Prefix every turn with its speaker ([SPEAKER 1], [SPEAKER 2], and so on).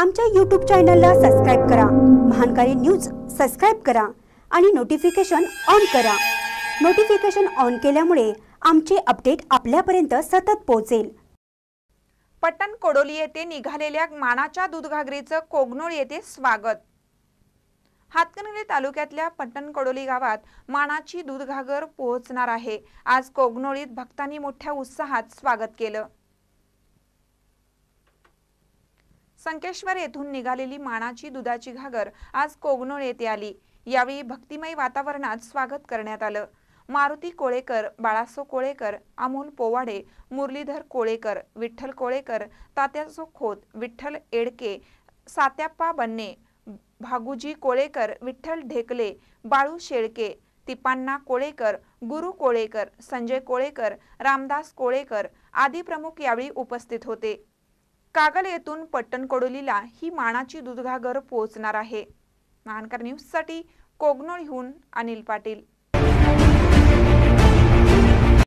[SPEAKER 1] आमच्या यूट्यूब चॅनलला सबस्क्राईब करा महानकारी न्यूज सबस्क्राईब करा आणि नोटिफिकेशन ऑन करा नोटिफिकेशन ऑन केल्यामुळे आमचे अपडेट आपल्यापर्यंत सतत पोहोचेल
[SPEAKER 2] पटण कोडोली येथे निघालेल्या मानाच्या दूधघागरीचं कोगनोळ येथे स्वागत हातकणंगले तालुक्यातल्या पटण कोडोली गावात मानाची दूधघागर पोहोचणार आहे आज कोगनोळीत भक्तांनी मोठ्या उत्साहात स्वागत केलं संकेश्वर येथून निघालेली मानाची दुधाची घागर आज कोगनोळ येथे आली यावेळी भक्तिमय वातावरणात स्वागत करण्यात आलं मारुती कोळेकर बाळासो कोळेकर अमोल पोवाडे मुरलीधर कोळेकर विठ्ठल कोळेकर तात्यासो खोत विठ्ठल एडके सात्याप्पा बन्ने भागुजी कोळेकर विठ्ठल ढेकले बाळू शेळके तिपान्ना कोळेकर गुरु कोळेकर संजय कोळेकर रामदास कोळेकर आदी प्रमुख यावेळी उपस्थित होते कागल येथून पट्टणकडोलीला ही मानाची दुधगागर पोहोचणार आहे महानकर साठी कोगनोळीहून अनिल पाटील